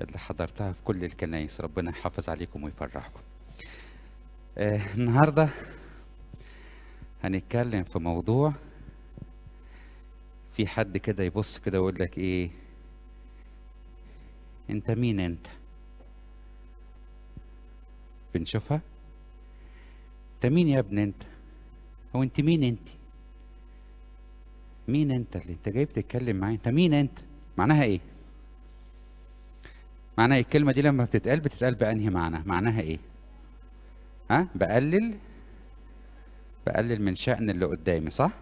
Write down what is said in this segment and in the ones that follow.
اللي حضرتها في كل الكنائس ربنا يحافظ عليكم ويفرحكم آه النهارده هنتكلم في موضوع في حد كده يبص كده ويقول لك ايه انت مين انت بنشوفها انت مين يا ابن انت هو انت مين انت مين انت اللي انت جاي بتتكلم معايا انت مين انت معناها ايه معنى الكلمة دي لما بتتقال بتتقال بأنهي معنى؟ معناها إيه؟ ها؟ بقلل بقلل من شأن اللي قدامي صح؟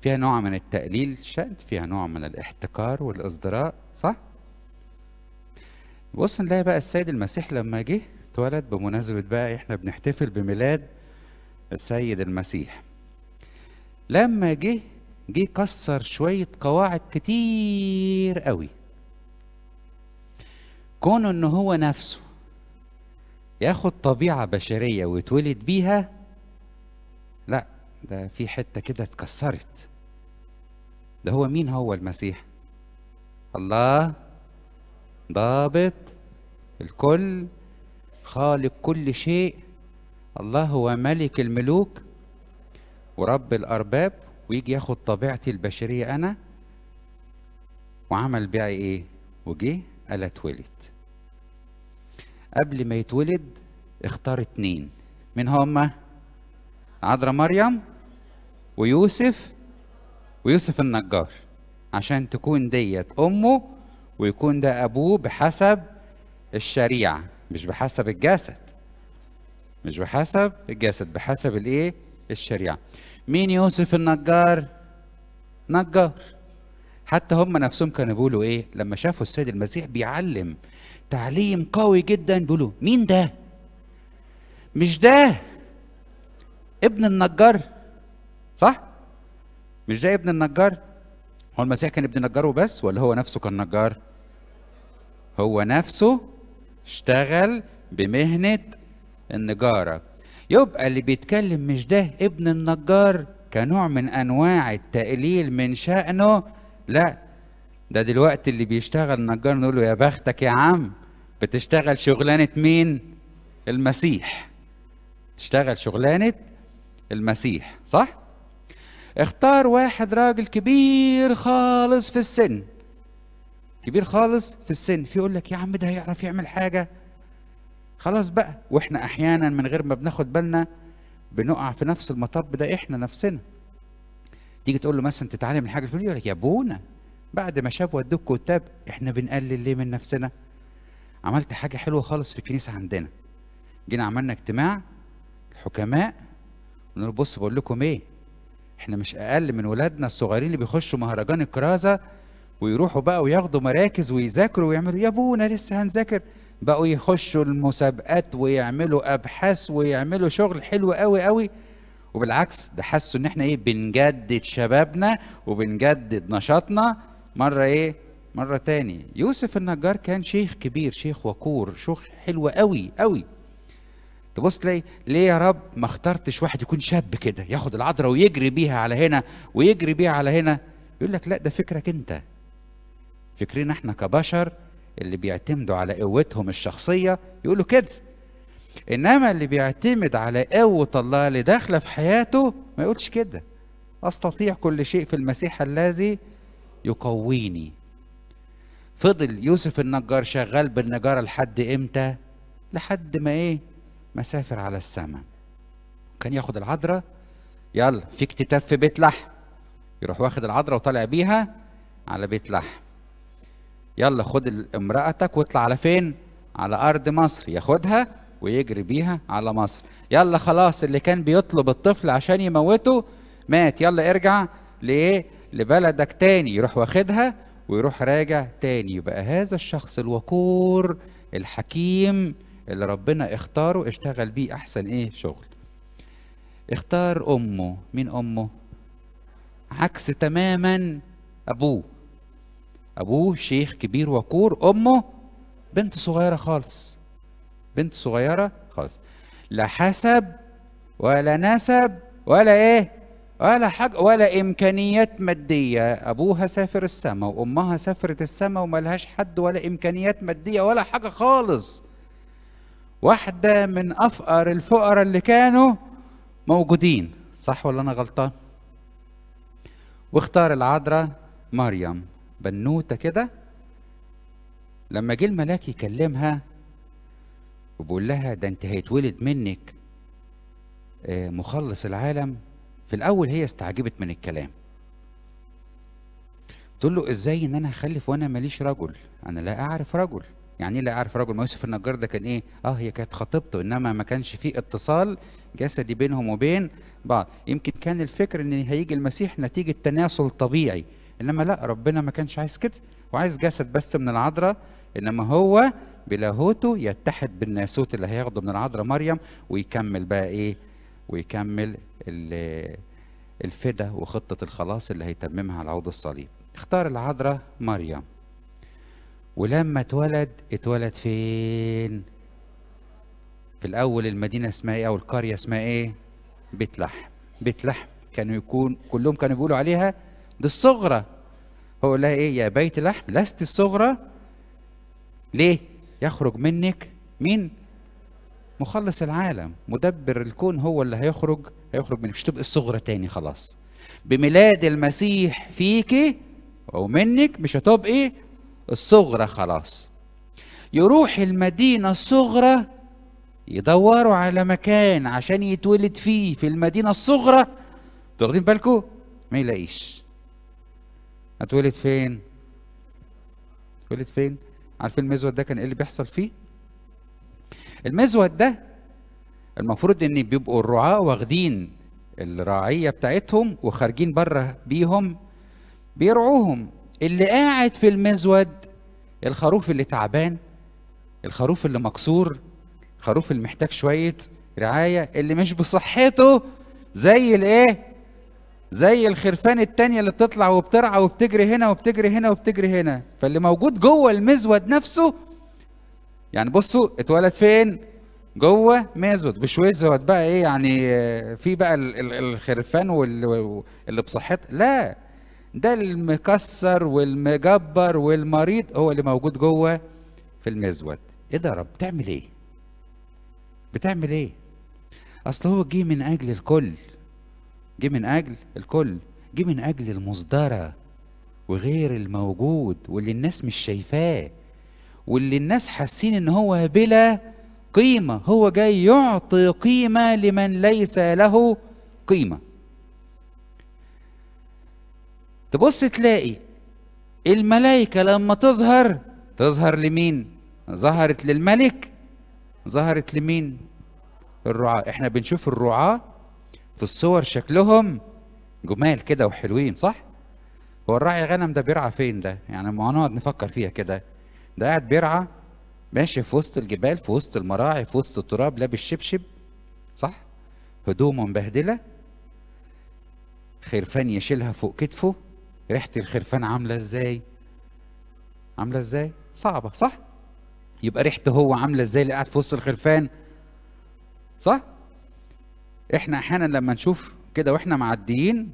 فيها نوع من التقليل شأن، فيها نوع من الاحتكار والازدراء صح؟ بص نلاقي بقى السيد المسيح لما جه اتولد بمناسبة بقى احنا بنحتفل بميلاد السيد المسيح. لما جه جه كسر شوية قواعد كتير قوي كونه ان هو نفسه ياخد طبيعه بشريه ويتولد بيها لا ده في حته كده اتكسرت ده هو مين هو المسيح الله ضابط الكل خالق كل شيء الله هو ملك الملوك ورب الارباب ويجي ياخد طبيعتي البشريه انا وعمل بيها ايه وجه الا اتولد قبل ما يتولد اختار اتنين مين هما؟ عذراء مريم ويوسف ويوسف النجار عشان تكون ديت امه ويكون ده ابوه بحسب الشريعه مش بحسب الجسد مش بحسب الجسد بحسب الايه الشريعه مين يوسف النجار نجار حتى هم نفسهم كانوا بيقولوا ايه لما شافوا السيد المسيح بيعلم تعليم قوي جدا بيقولوا مين ده مش ده ابن النجار صح مش ده ابن النجار هو المسيح كان ابن نجار وبس ولا هو نفسه كان نجار هو نفسه اشتغل بمهنة النجارة يبقى اللي بيتكلم مش ده ابن النجار كنوع من أنواع التقليل من شأنه لا ده دلوقتي اللي بيشتغل نجار نقول له يا بختك يا عم بتشتغل شغلانة مين؟ المسيح تشتغل شغلانة المسيح صح؟ اختار واحد راجل كبير خالص في السن كبير خالص في السن في يقول لك يا عم ده هيعرف يعمل حاجة خلاص بقى واحنا احيانا من غير ما بناخد بالنا بنقع في نفس المطب ده احنا نفسنا تيجي تقول له مثلا تتعلم الحاجة الفلانية يقول لك يا ابونا بعد ما شاب ودوك كتاب احنا بنقلل ليه من نفسنا عملت حاجه حلوه خالص في الكنيسه عندنا جينا عملنا اجتماع حكماء بص بقول لكم ايه احنا مش اقل من ولادنا الصغيرين اللي بيخشوا مهرجان الكرازه ويروحوا بقى وياخدوا مراكز ويذاكروا ويعملوا يا ابونا لسه هنذاكر بقوا يخشوا المسابقات ويعملوا ابحاث ويعملوا شغل حلو قوي قوي وبالعكس ده حسوا ان احنا ايه بنجدد شبابنا وبنجدد نشاطنا مرة ايه مرة تاني يوسف النجار كان شيخ كبير شيخ وقور شيخ حلو قوي قوي تبص تلاقي ليه يا رب ما اخترتش واحد يكون شاب كده ياخد العذراء ويجري بيها على هنا ويجري بيها على هنا يقول لك لا ده فكرك انت فكرين احنا كبشر اللي بيعتمدوا على قوتهم الشخصية يقولوا كده انما اللي بيعتمد على قوة الله اللي داخلة في حياته ما يقولش كده استطيع كل شيء في المسيح الذي يقويني فضل يوسف النجار شغال بالنجارة لحد امتى لحد ما ايه ما سافر على السماء كان ياخد العذراء يلا في اكتتاب في بيت لحم يروح واخد العذراء وطالع بيها على بيت لحم يلا خد امرأتك واطلع على فين على ارض مصر ياخدها ويجري بيها على مصر يلا خلاص اللي كان بيطلب الطفل عشان يموته مات يلا ارجع لايه لبلدك تاني يروح واخدها ويروح راجع تاني يبقى هذا الشخص الوقور الحكيم اللي ربنا اختاره اشتغل بيه احسن ايه شغل اختار امه مين امه عكس تماما ابوه ابوه شيخ كبير وقور امه بنت صغيره خالص بنت صغيره خالص لا حسب ولا نسب ولا ايه ولا حاجة ولا إمكانيات مادية أبوها سافر السما وأمها سافرت السما وملهاش حد ولا إمكانيات مادية ولا حاجة خالص واحدة من أفقر الفقراء اللي كانوا موجودين صح ولا أنا غلطان واختار العذراء مريم بنوتة كده لما جه الملاك يكلمها وبيقول لها ده انت هيتولد منك آه، مخلص العالم في الاول هي استعجبت من الكلام تقول له ازاي ان انا اخلف وانا ماليش رجل انا لا اعرف رجل يعني ايه لا اعرف رجل ما يوسف النجار ده كان ايه اه هي كانت خطيبته انما ما كانش فيه اتصال جسدي بينهم وبين بعض يمكن كان الفكر ان هيجي المسيح نتيجه تناسل طبيعي انما لا ربنا ما كانش عايز كده وعايز جسد بس من العذراء انما هو بلاهوته يتحد بالناسوت اللي هياخده من العذراء مريم ويكمل بقى ايه ويكمل الفدا وخطة الخلاص اللي هيتممها على عود الصليب اختار العذراء مريم ولما اتولد اتولد فين في الاول المدينه اسمها ايه او القريه اسمها ايه بيت لحم بيت لحم كانوا يكون كلهم كانوا بيقولوا عليها دي الصغرى هو لها ايه يا بيت لحم لست الصغرى ليه يخرج منك مين مخلص العالم مدبر الكون هو اللي هيخرج هيخرج منك مش تبقى الصغرى تاني خلاص بميلاد المسيح فيكي او منك مش هتبقي الصغرى خلاص يروح المدينة الصغرى يدوروا على مكان عشان يتولد فيه في المدينة الصغرى تاخدين بالكو ما يلاقيش هتولد فين اتولد فين عارفين المزود ده كان ايه اللي بيحصل فيه المزود ده المفروض ان بيبقوا الرعاة واخدين الرعية بتاعتهم وخارجين بره بيهم بيرعوهم اللي قاعد في المزود الخروف اللي تعبان الخروف اللي مكسور الخروف اللي محتاج شوية رعاية اللي مش بصحته زي الايه زي الخرفان التانية اللي بتطلع وبترعى وبتجري هنا وبتجري هنا وبتجري هنا فاللي موجود جوه المزود نفسه يعني بصوا اتولد فين جوه مازوت بشويزوت بقى ايه يعني في بقى الخرفان واللي بصحتها لا ده المكسر والمجبر والمريض هو اللي موجود جوه في المزود ايه ده يا رب بتعمل ايه بتعمل ايه اصل هو جه من اجل الكل جه من اجل الكل جه من اجل المصدره وغير الموجود واللي الناس مش شايفاه واللي الناس حاسين ان هو بلا قيمه هو جاي يعطي قيمه لمن ليس له قيمه تبص تلاقي الملائكه لما تظهر تظهر لمين ظهرت للملك ظهرت لمين الرعاه احنا بنشوف الرعاه في الصور شكلهم جمال كده وحلوين صح هو الراعي غنم ده بيرعى فين ده يعني ما نقعد نفكر فيها كده ده قاعد بيرعى ماشي في وسط الجبال في وسط المراعي في وسط التراب لابس شبشب صح هدومه مبهدله خرفان يشيلها فوق كتفه ريحه الخرفان عامله ازاي عامله ازاي صعبه صح يبقى ريحته هو عامله ازاي اللي قاعد في وسط الخرفان صح احنا احيانا لما نشوف كده واحنا معديين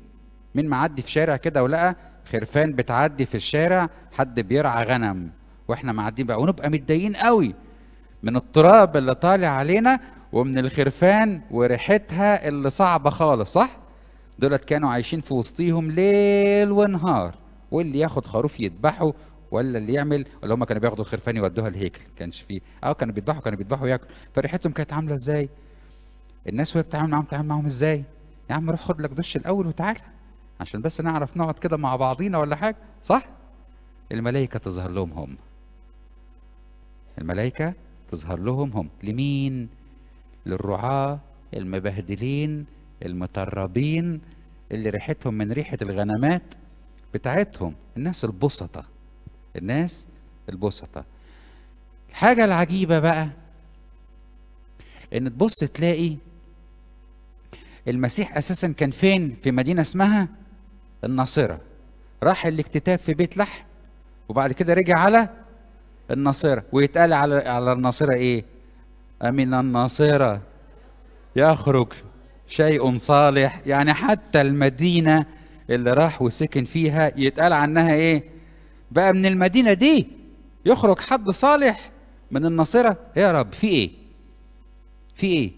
مين معدي في شارع كده ولقى خرفان بتعدي في الشارع حد بيرعى غنم واحنا معديين بقى ونبقى متضايقين قوي من التراب اللي طالع علينا ومن الخرفان وريحتها اللي صعبه خالص صح دولت كانوا عايشين في وسطيهم ليل ونهار واللي ياخد خروف يذبحه ولا اللي يعمل ولا هم كانوا بياخدوا الخرفان يودوها الهيكل كانش فيه اه كانوا بيذبحوا كانوا بيذبحوا ياكل فريحتهم كانت عامله ازاي الناس وهي بتتعامل معاهم بتتعامل معاهم ازاي يا عم روح خد لك دش الاول وتعالى عشان بس نعرف نقعد كده مع بعضينا ولا حاجه صح الملائكه تظهر لهم هم الملائكة تظهر لهم هم لمين؟ للرعاة المبهدلين المطربين اللي ريحتهم من ريحة الغنمات بتاعتهم الناس البسطة الناس البسطة الحاجة العجيبة بقى ان تبص تلاقي المسيح اساسا كان فين في مدينة اسمها الناصرة راح الاكتتاب في بيت لحم وبعد كده رجع على الناصرة ويتقال على على الناصرة إيه؟ أمن الناصرة يخرج شيء صالح يعني حتى المدينة اللي راح وسكن فيها يتقال عنها إيه؟ بقى من المدينة دي يخرج حد صالح من الناصرة يا رب في إيه؟ في إيه؟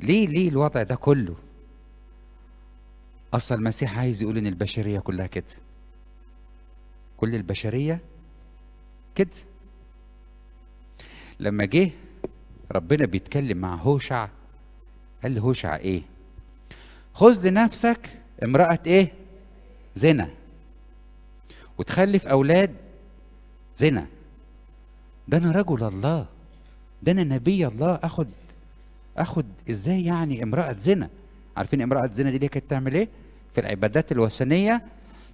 ليه ليه الوضع ده كله؟ أصل المسيح عايز يقول إن البشرية كلها كده كل البشرية كده لما جه ربنا بيتكلم مع هوشع قال له هوشع ايه خذ لنفسك امرأة ايه زنا وتخلف اولاد زنا ده انا رجل الله ده انا نبي الله اخد اخد ازاي يعني امرأة زنا عارفين امرأة زنا دي اللي كانت تعمل ايه في العبادات الوثنية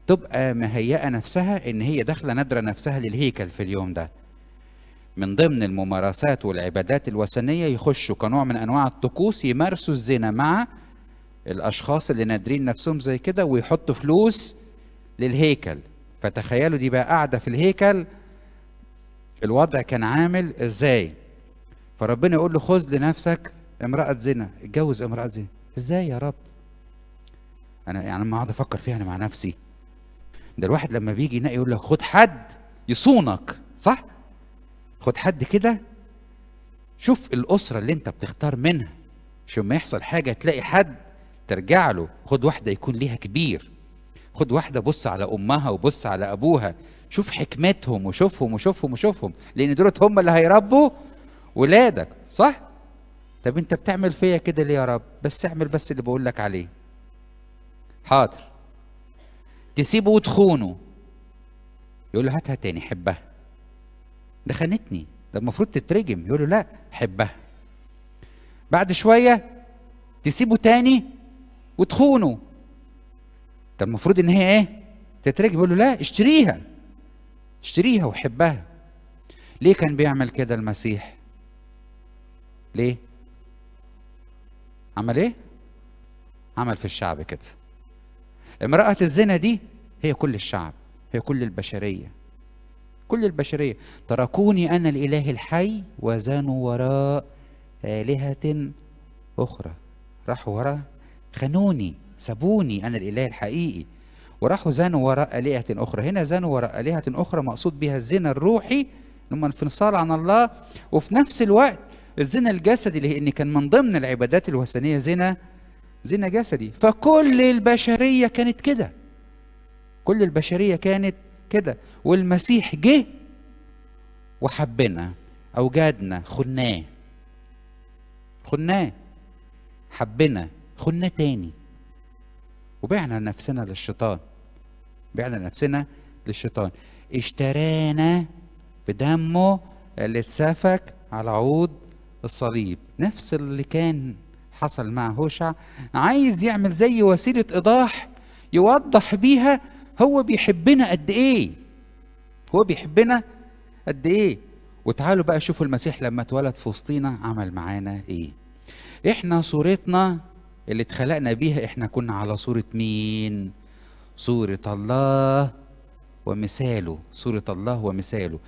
تبقى مهيئه نفسها ان هي داخله نادره نفسها للهيكل في اليوم ده من ضمن الممارسات والعبادات الوثنيه يخشوا كنوع من انواع الطقوس يمارسوا الزنا مع الاشخاص اللي نادرين نفسهم زي كده ويحطوا فلوس للهيكل فتخيلوا دي بقى قاعده في الهيكل الوضع كان عامل ازاي فربنا يقول له خذ لنفسك امراه زنا اتجوز امراه زنا ازاي يا رب انا يعني لما اقعد افكر فيها انا مع نفسي ده الواحد لما بيجي ينقي يقول لك خد حد يصونك صح خد حد كده شوف الاسره اللي انت بتختار منها شو ما يحصل حاجه تلاقي حد ترجع له خد واحده يكون ليها كبير خد واحده بص على امها وبص على ابوها شوف حكمتهم وشوفهم وشوفهم وشوفهم لان دولت هم اللي هيربوا ولادك صح طب انت بتعمل فيا كده ليه يا رب بس اعمل بس اللي بقول لك عليه حاضر تسيبه وتخونه يقول له هاتها تاني حبها ده خانتني ده المفروض تترجم يقول له لا حبها بعد شوية تسيبه تاني وتخونه ده المفروض ان هي ايه تترجم يقول له لا اشتريها اشتريها وحبها ليه كان بيعمل كده المسيح ليه عمل ايه عمل في الشعب كده امرأة الزنا دي هي كل الشعب هي كل البشرية كل البشرية تركوني أنا الإله الحي وزانوا وراء آلهة أخرى راحوا وراء خانوني سابوني أنا الإله الحقيقي وراحوا زانوا وراء آلهة أخرى هنا زانوا وراء آلهة أخرى مقصود بها الزنا الروحي الانفصال عن الله وفي نفس الوقت الزنا الجسدي اللي ان كان من ضمن العبادات الوثنيه زنا زنا جسدي فكل البشريه كانت كده كل البشريه كانت كده والمسيح جه وحبنا اوجدنا خناه خناه حبنا خناه تاني وبعنا نفسنا للشيطان بعنا نفسنا للشيطان اشترانا بدمه اللي اتسفك على عود الصليب نفس اللي كان حصل مع هوشع عايز يعمل زي وسيله ايضاح يوضح بيها هو بيحبنا قد ايه هو بيحبنا قد ايه وتعالوا بقى شوفوا المسيح لما اتولد في وسطينا عمل معانا ايه احنا صورتنا اللي اتخلقنا بيها احنا كنا على صورة مين صورة الله ومثاله صورة الله ومثاله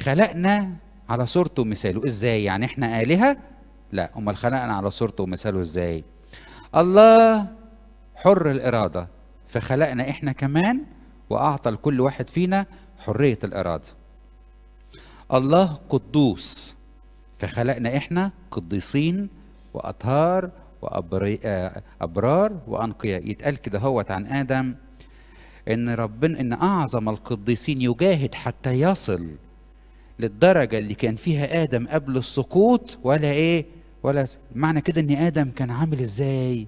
خلقنا على صورته ومثاله ازاي يعني احنا آلهة لا امال خلقنا على صورته ومثاله ازاي الله حر الإرادة فخلقنا احنا كمان وأعطى لكل واحد فينا حرية الإرادة الله قدوس فخلقنا إحنا قديسين وأطهار وأبرار آه، وأنقياء يتقال كده هوت عن آدم إن ربنا إن أعظم القديسين يجاهد حتى يصل للدرجة اللي كان فيها آدم قبل السقوط ولا إيه ولا معنى كده إن آدم كان عامل إزاي؟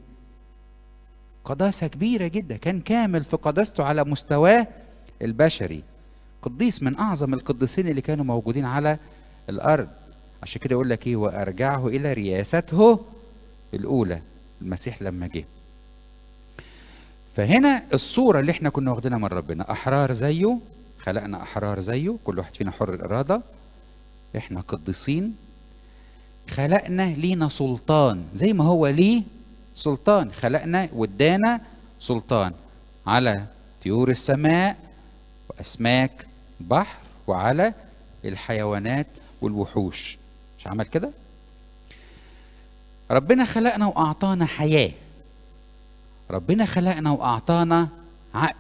قداسة كبيرة جدا كان كامل في قداسته على مستواه البشري قديس من أعظم القديسين اللي كانوا موجودين على الأرض عشان كده يقول لك إيه وأرجعه إلى رياسته الأولى المسيح لما جه فهنا الصورة اللي احنا كنا واخدينها من ربنا أحرار زيه خلقنا أحرار زيه كل واحد فينا حر الإرادة احنا قديسين خلقنا لينا سلطان زي ما هو ليه سلطان خلقنا وادانا سلطان على طيور السماء واسماك بحر وعلى الحيوانات والوحوش مش عمل كده ربنا خلقنا واعطانا حياه ربنا خلقنا واعطانا عقل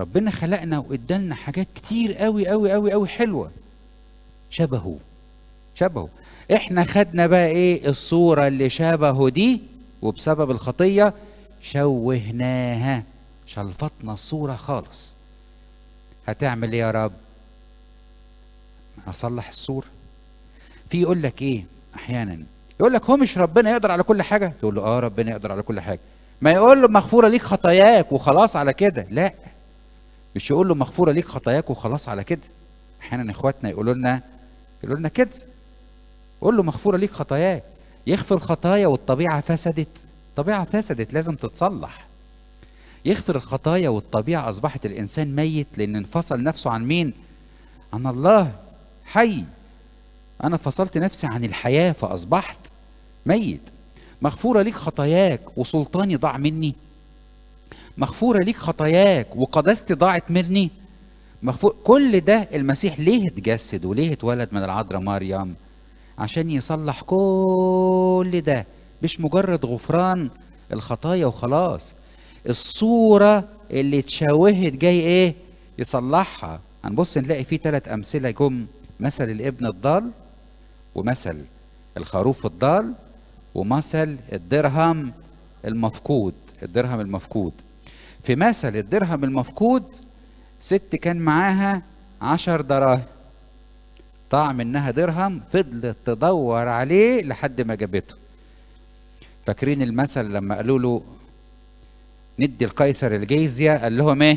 ربنا خلقنا وادالنا حاجات كتير قوي قوي قوي قوي حلوه شبهه شبهه احنا خدنا بقى ايه الصوره اللي شبهه دي وبسبب الخطية شوهناها شلفطنا الصورة خالص هتعمل ايه يا رب هصلح الصورة في يقول لك ايه احيانا يقول لك هو مش ربنا يقدر على كل حاجة تقول له اه ربنا يقدر على كل حاجة ما يقول له مغفورة ليك خطاياك وخلاص على كده لا مش يقول له مغفورة ليك خطاياك وخلاص على كده احيانا اخواتنا يقولوا لنا يقولوا لنا كده قول له مغفورة ليك خطاياك يغفر خطايا والطبيعة فسدت طبيعة فسدت لازم تتصلح يغفر الخطايا والطبيعة أصبحت الإنسان ميت لأن انفصل نفسه عن مين؟ عن الله حي أنا فصلت نفسي عن الحياة فأصبحت ميت مغفورة ليك خطاياك وسلطاني ضاع مني مغفورة ليك خطاياك وقداستي ضاعت مني مغفور كل ده المسيح ليه اتجسد وليه اتولد من العذراء مريم عشان يصلح كل ده مش مجرد غفران الخطايا وخلاص الصورة اللي اتشوهت جاي ايه يصلحها هنبص نلاقي فيه ثلاث أمثلة جم مثل الابن الضال ومثل الخروف الضال ومثل الدرهم المفقود الدرهم المفقود في مثل الدرهم المفقود ست كان معاها عشر دراهم ضاع منها درهم فضلت تدور عليه لحد ما جابته فاكرين المثل لما قالوا له ندي القيصر الجيزية قال لهم ايه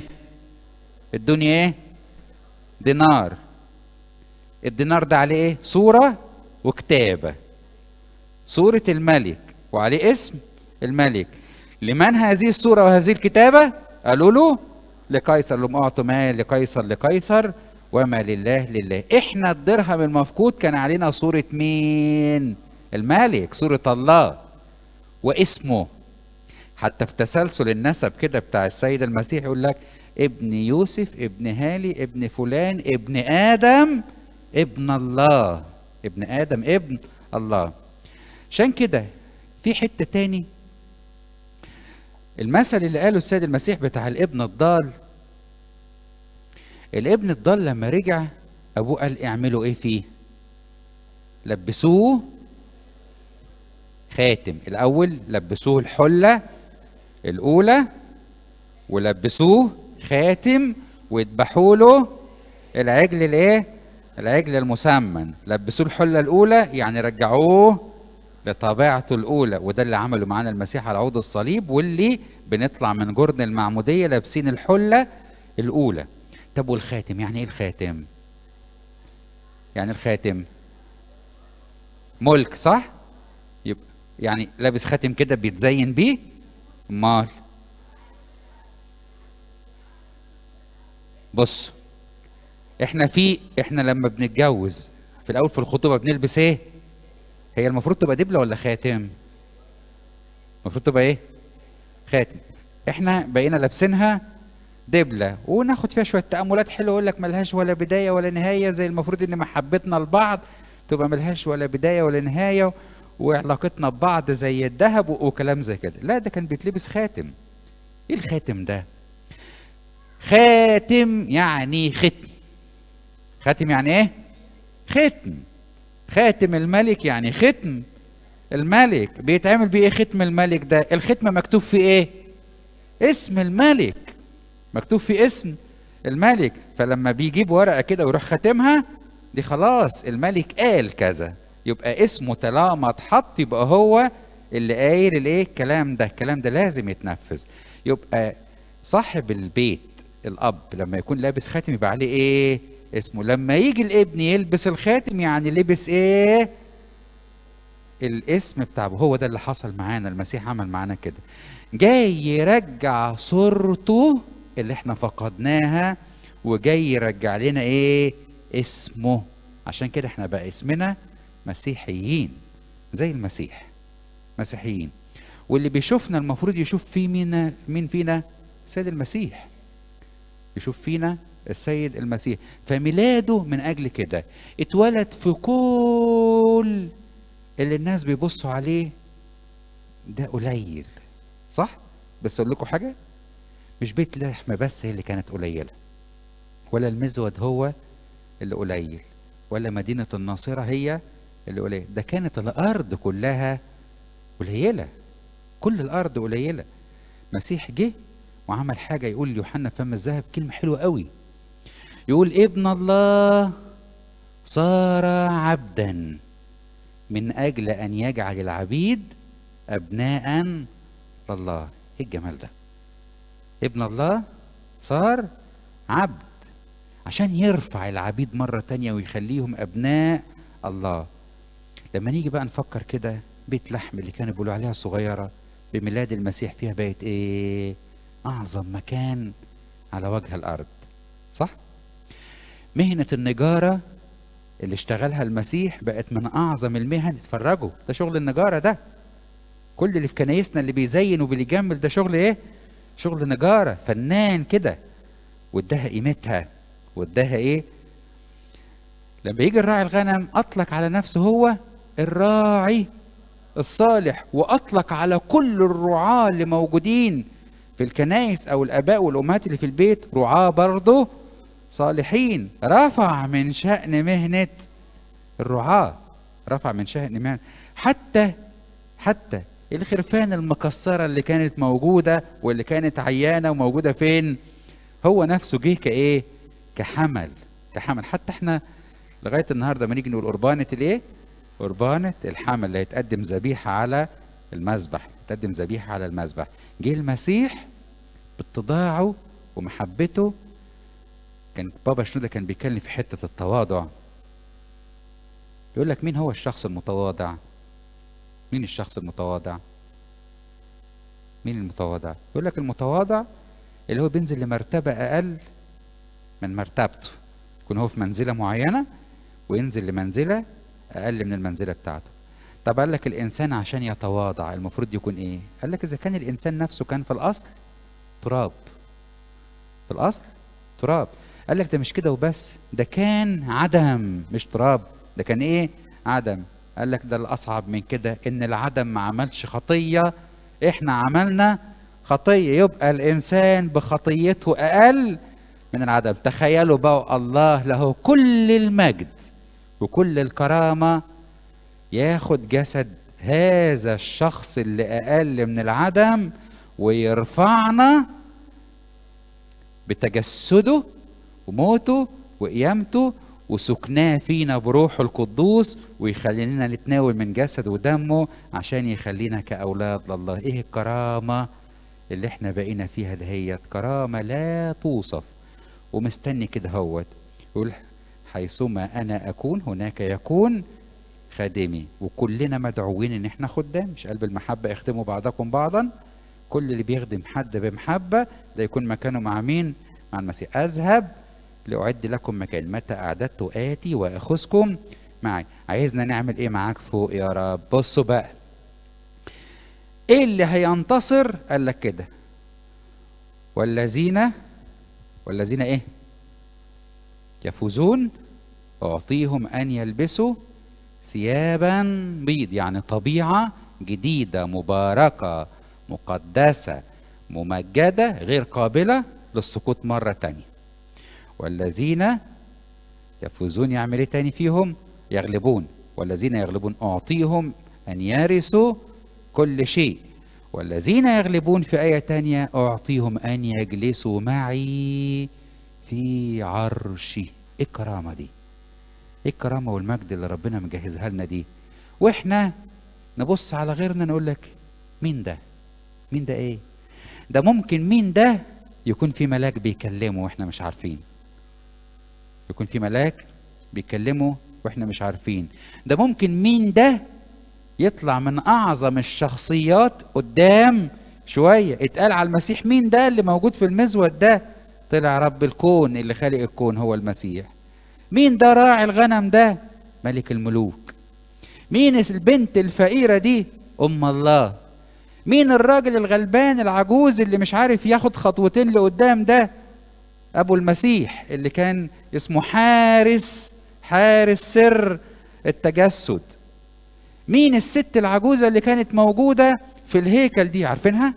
الدنيا ايه دينار الدينار ده عليه ايه صورة وكتابة صورة الملك وعليه اسم الملك لمن هذه الصورة وهذه الكتابة قالوا له لقيصر لهم اعطوا مال لقيصر لقيصر وما لله لله احنا الدرهم المفقود كان علينا صورة مين الملك صورة الله واسمه حتى في تسلسل النسب كده بتاع السيد المسيح يقول لك ابن يوسف ابن هالي ابن فلان ابن آدم ابن الله ابن آدم ابن الله عشان كده في حتة تاني المثل اللي قاله السيد المسيح بتاع الابن الضال الابن الضال لما رجع ابوه قال اعملوا ايه فيه لبسوه خاتم الاول لبسوه الحله الاولى ولبسوه خاتم ويذبحوا له العجل الايه العجل المسمن لبسوه الحله الاولى يعني رجعوه لطبيعته الاولى وده اللي عمله معانا المسيح على عود الصليب واللي بنطلع من جرن المعموديه لابسين الحله الاولى طب والخاتم يعني ايه الخاتم يعني الخاتم ملك صح يبقى يعني لابس خاتم كده بيتزين بيه امال بص احنا في احنا لما بنتجوز في الاول في الخطوبه بنلبس ايه هي المفروض تبقى دبله ولا خاتم المفروض تبقى ايه خاتم احنا بقينا لابسينها دبلة وناخد فيها شوية تأملات حلوة يقول لك ملهاش ولا بداية ولا نهاية زي المفروض إن محبتنا لبعض تبقى ملهاش ولا بداية ولا نهاية وعلاقتنا ببعض زي الذهب وكلام زي كده لا ده كان بيتلبس خاتم ايه الخاتم ده خاتم يعني ختم خاتم يعني ايه ختم خاتم الملك يعني ختم الملك بيتعمل بإيه ايه ختم الملك ده الختم مكتوب فيه ايه اسم الملك مكتوب في اسم الملك فلما بيجيب ورقه كده ويروح خاتمها دي خلاص الملك قال كذا يبقى اسمه طالما اتحط يبقى هو اللي قايل الايه الكلام ده الكلام ده لازم يتنفذ يبقى صاحب البيت الاب لما يكون لابس خاتم يبقى عليه ايه اسمه لما يجي الابن يلبس الخاتم يعني لبس ايه الاسم بتاعه هو ده اللي حصل معانا المسيح عمل معانا كده جاي يرجع صورته اللي احنا فقدناها وجاي يرجع لنا ايه اسمه عشان كده احنا بقى اسمنا مسيحيين زي المسيح مسيحيين واللي بيشوفنا المفروض يشوف في مين مين فينا سيد المسيح يشوف فينا السيد المسيح فميلاده من اجل كده اتولد في كل اللي الناس بيبصوا عليه ده قليل صح بس اقول لكم حاجه مش بيت لحم بس هي اللي كانت قليلة ولا المزود هو اللي قليل ولا مدينة الناصرة هي اللي قليلة ده كانت الأرض كلها قليلة كل الأرض قليلة مسيح جه وعمل حاجة يقول ليوحنا فم الذهب كلمة حلوة قوي يقول ابن الله صار عبدا من أجل أن يجعل العبيد أبناء لله إيه الجمال ده ابن الله صار عبد عشان يرفع العبيد مرة تانية ويخليهم أبناء الله لما نيجي بقى نفكر كده بيت لحم اللي كانوا بيقولوا عليها صغيرة بميلاد المسيح فيها بقت إيه أعظم مكان على وجه الأرض صح؟ مهنة النجارة اللي اشتغلها المسيح بقت من أعظم المهن اتفرجوا ده شغل النجارة ده كل اللي في كنايسنا اللي بيزين وبيجمل ده شغل إيه؟ شغل نجاره فنان كده واداها قيمتها واداها ايه لما يجي الراعي الغنم اطلق على نفسه هو الراعي الصالح واطلق على كل الرعاه اللي موجودين في الكنائس او الاباء والامهات اللي في البيت رعاه برضه صالحين رفع من شان مهنه الرعاه رفع من شان مهنه حتى حتى الخرفان المكسره اللي كانت موجوده واللي كانت عيانه وموجوده فين هو نفسه جه كايه كحمل كحمل حتى احنا لغايه النهارده ما نيجي نقول قربانه الايه قربانه الحمل اللي هيتقدم ذبيحه على المذبح تقدم ذبيحه على المذبح جه المسيح باتضاعه ومحبته كان بابا شنودة كان بيتكلم في حتة التواضع يقول لك مين هو الشخص المتواضع مين الشخص المتواضع مين المتواضع يقول لك المتواضع اللي هو بينزل لمرتبة أقل من مرتبته يكون هو في منزلة معينة وينزل لمنزلة أقل من المنزلة بتاعته طب قال لك الإنسان عشان يتواضع المفروض يكون إيه؟ قال لك إذا كان الإنسان نفسه كان في الأصل تراب في الأصل تراب قال لك ده مش كده وبس ده كان عدم مش تراب ده كان إيه؟ عدم قال لك ده الاصعب من كده ان العدم ما عملش خطيه احنا عملنا خطيه يبقى الانسان بخطيته اقل من العدم تخيلوا بقى الله له كل المجد وكل الكرامه ياخد جسد هذا الشخص اللي اقل من العدم ويرفعنا بتجسده وموته وقيامته وسكناه فينا بروحه القدوس ويخلينا نتناول من جسد ودمه عشان يخلينا كأولاد لله إيه الكرامة اللي احنا بقينا فيها دهيت كرامة لا توصف ومستني كده هوت يقول حيثما أنا أكون هناك يكون خادمي وكلنا مدعوين ان احنا خدام مش قلب المحبة اخدموا بعضكم بعضا كل اللي بيخدم حد بمحبة ده يكون مكانه مع مين مع المسيح اذهب لأعد لكم مكان متى أعددت آتي وأخذكم معي عايزنا نعمل إيه معاك فوق يا رب بصوا بقى إيه اللي هينتصر قال لك كده والذين والذين إيه يفوزون أعطيهم أن يلبسوا ثيابا بيض يعني طبيعة جديدة مباركة مقدسة ممجدة غير قابلة للسقوط مرة تانية والذين يفوزون يعمل ايه تاني فيهم يغلبون والذين يغلبون اعطيهم ان يرثوا كل شيء والذين يغلبون في ايه تانية اعطيهم ان يجلسوا معي في عرشي الكرامه دي ايه الكرامه والمجد اللي ربنا مجهزها لنا دي واحنا نبص على غيرنا نقول لك مين ده مين ده ايه ده ممكن مين ده يكون في ملاك بيكلمه واحنا مش عارفين يكون في ملاك بيكلمه واحنا مش عارفين ده ممكن مين ده يطلع من اعظم الشخصيات قدام شويه اتقال على المسيح مين ده اللي موجود في المزود ده طلع رب الكون اللي خالق الكون هو المسيح مين ده راعي الغنم ده ملك الملوك مين البنت الفقيره دي ام الله مين الراجل الغلبان العجوز اللي مش عارف ياخد خطوتين لقدام ده ابو المسيح اللي كان اسمه حارس حارس سر التجسد مين الست العجوزه اللي كانت موجوده في الهيكل دي عارفينها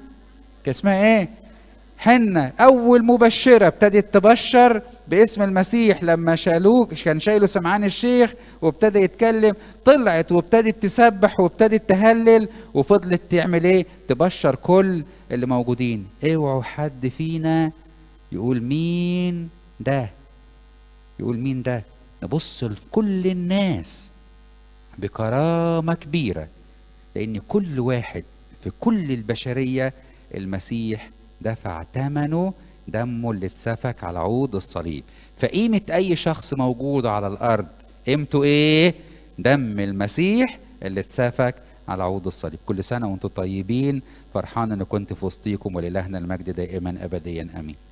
كان اسمها ايه حنة أول مبشرة ابتدت تبشر باسم المسيح لما شالوه كان شايله سمعان الشيخ وابتدى يتكلم طلعت وابتدت تسبح وابتدت تهلل وفضلت تعمل ايه؟ تبشر كل اللي موجودين اوعوا حد فينا يقول مين ده يقول مين ده نبص لكل الناس بكرامة كبيرة لأن كل واحد في كل البشرية المسيح دفع ثمنه دمه اللي اتسفك على عود الصليب فقيمة أي شخص موجود على الأرض قيمته إيه؟ دم المسيح اللي اتسفك على عود الصليب كل سنة وانتم طيبين فرحان أن كنت في وسطيكم ولإلهنا المجد دائما أبديا أمين